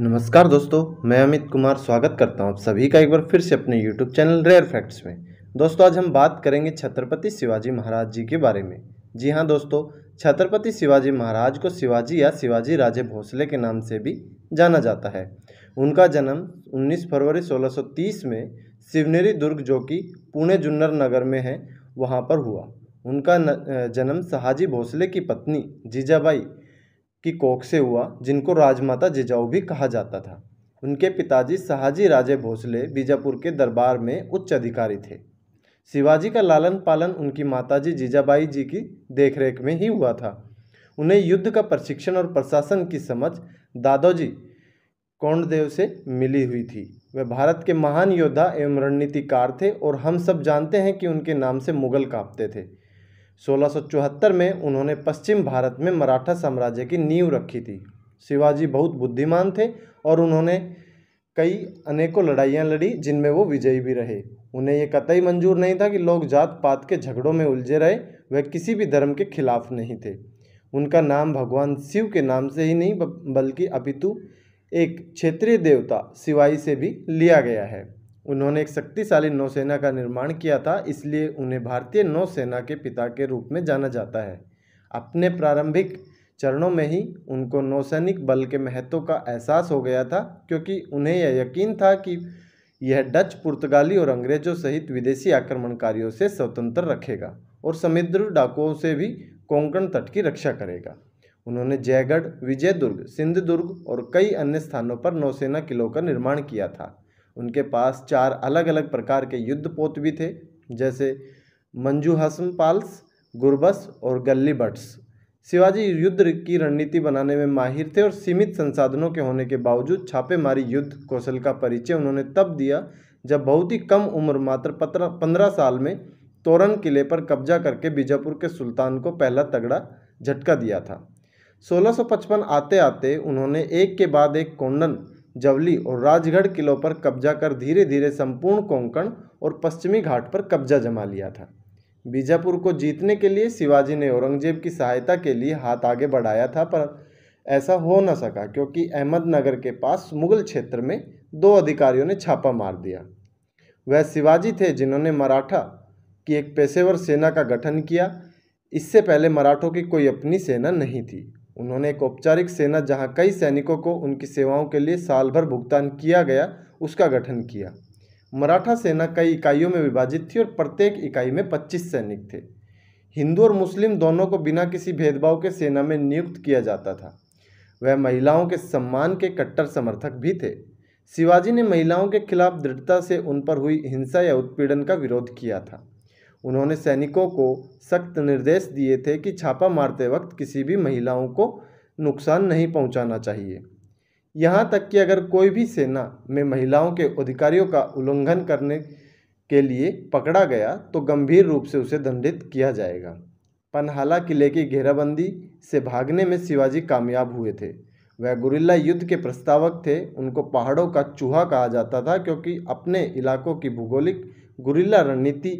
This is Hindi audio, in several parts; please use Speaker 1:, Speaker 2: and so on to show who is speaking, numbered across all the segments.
Speaker 1: नमस्कार दोस्तों मैं अमित कुमार स्वागत करता हूं आप सभी का एक बार फिर से अपने यूट्यूब चैनल रेयर फैक्ट्स में दोस्तों आज हम बात करेंगे छत्रपति शिवाजी महाराज जी के बारे में जी हाँ दोस्तों छत्रपति शिवाजी महाराज को शिवाजी या शिवाजी राजे भोसले के नाम से भी जाना जाता है उनका जन्म 19 फरवरी 1630 में शिवनेरी दुर्ग जो कि पुणे जुन्नर नगर में है वहाँ पर हुआ उनका जन्म शाहजी भोसले की पत्नी जीजाबाई की कोख से हुआ जिनको राजमाता जिजाऊ भी कहा जाता था उनके पिताजी शाहजी राजे भोसले बीजापुर के दरबार में उच्च अधिकारी थे शिवाजी का लालन पालन उनकी माताजी जीजाबाई जी की देखरेख में ही हुआ था उन्हें युद्ध का प्रशिक्षण और प्रशासन की समझ दादोजी कौंडदेव से मिली हुई थी वे भारत के महान योद्धा एवं रणनीतिकार थे और हम सब जानते हैं कि उनके नाम से मुगल कांपते थे सोलह में उन्होंने पश्चिम भारत में मराठा साम्राज्य की नींव रखी थी शिवाजी बहुत बुद्धिमान थे और उन्होंने कई अनेकों लड़ाइयाँ लड़ी जिनमें वो विजयी भी रहे उन्हें ये कतई मंजूर नहीं था कि लोग जात पात के झगड़ों में उलझे रहे वह किसी भी धर्म के खिलाफ नहीं थे उनका नाम भगवान शिव के नाम से ही नहीं बल्कि अपितु एक क्षेत्रीय देवता शिवाई से भी लिया गया है उन्होंने एक शक्तिशाली नौसेना का निर्माण किया था इसलिए उन्हें भारतीय नौसेना के पिता के रूप में जाना जाता है अपने प्रारंभिक चरणों में ही उनको नौसैनिक बल के महत्व का एहसास हो गया था क्योंकि उन्हें यह यकीन था कि यह डच पुर्तगाली और अंग्रेजों सहित विदेशी आक्रमणकारियों से स्वतंत्र रखेगा और समुद्र डाकुओं से भी कोंकण तट की रक्षा करेगा उन्होंने जयगढ़ विजयदुर्ग सिंधुदुर्ग और कई अन्य स्थानों पर नौसेना किलों का निर्माण किया था उनके पास चार अलग अलग प्रकार के युद्ध पोत भी थे जैसे मंजू हसम पाल्स गुरबस और गल्ली बट्स शिवाजी युद्ध की रणनीति बनाने में माहिर थे और सीमित संसाधनों के होने के बावजूद छापेमारी युद्ध कौशल का परिचय उन्होंने तब दिया जब बहुत ही कम उम्र मात्र पंद्रह साल में तोरण किले पर कब्जा करके बीजापुर के सुल्तान को पहला तगड़ा झटका दिया था 1655 आते आते उन्होंने एक के बाद एक कोंडन जवली और राजगढ़ किलों पर कब्जा कर धीरे धीरे संपूर्ण कोंकण और पश्चिमी घाट पर कब्जा जमा लिया था बीजापुर को जीतने के लिए शिवाजी ने औरंगजेब की सहायता के लिए हाथ आगे बढ़ाया था पर ऐसा हो न सका क्योंकि अहमदनगर के पास मुगल क्षेत्र में दो अधिकारियों ने छापा मार दिया वह शिवाजी थे जिन्होंने मराठा की एक पेशेवर सेना का गठन किया इससे पहले मराठों की कोई अपनी सेना नहीं थी उन्होंने एक औपचारिक सेना जहां कई सैनिकों को उनकी सेवाओं के लिए साल भर भुगतान किया गया उसका गठन किया मराठा सेना कई इकाइयों में विभाजित थी और प्रत्येक इकाई में 25 सैनिक थे हिंदू और मुस्लिम दोनों को बिना किसी भेदभाव के सेना में नियुक्त किया जाता था वह महिलाओं के सम्मान के कट्टर समर्थक भी थे शिवाजी ने महिलाओं के खिलाफ दृढ़ता से उन पर हुई हिंसा या उत्पीड़न का विरोध किया था उन्होंने सैनिकों को सख्त निर्देश दिए थे कि छापा मारते वक्त किसी भी महिलाओं को नुकसान नहीं पहुंचाना चाहिए यहाँ तक कि अगर कोई भी सेना में महिलाओं के अधिकारियों का उल्लंघन करने के लिए पकड़ा गया तो गंभीर रूप से उसे दंडित किया जाएगा पनहाला किले की घेराबंदी से भागने में शिवाजी कामयाब हुए थे वह गुरिल्ला युद्ध के प्रस्तावक थे उनको पहाड़ों का चूहा कहा जाता था क्योंकि अपने इलाकों की भूगोलिक गुरिल्ला रणनीति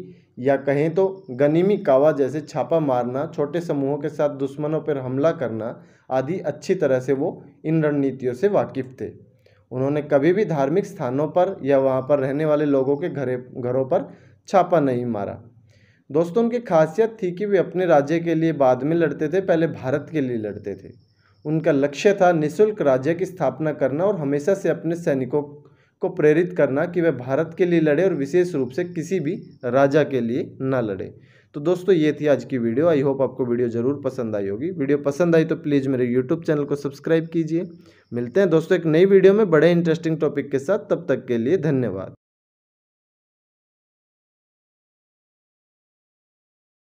Speaker 1: या कहें तो गनीमी कावा जैसे छापा मारना छोटे समूहों के साथ दुश्मनों पर हमला करना आदि अच्छी तरह से वो इन रणनीतियों से वाकिफ़ थे उन्होंने कभी भी धार्मिक स्थानों पर या वहाँ पर रहने वाले लोगों के घरे घरों पर छापा नहीं मारा दोस्तों उनकी खासियत थी कि वे अपने राज्य के लिए बाद में लड़ते थे पहले भारत के लिए लड़ते थे उनका लक्ष्य था निःशुल्क राज्य की स्थापना करना और हमेशा से अपने सैनिकों को प्रेरित करना कि वह भारत के लिए लड़े और विशेष रूप से किसी भी राजा के लिए ना लड़े तो दोस्तों ये थी आज की वीडियो आई होप आपको वीडियो ज़रूर पसंद आई होगी वीडियो पसंद आई तो प्लीज़ मेरे यूट्यूब चैनल को सब्सक्राइब कीजिए मिलते हैं दोस्तों एक नई वीडियो में बड़े इंटरेस्टिंग टॉपिक के साथ तब तक के लिए धन्यवाद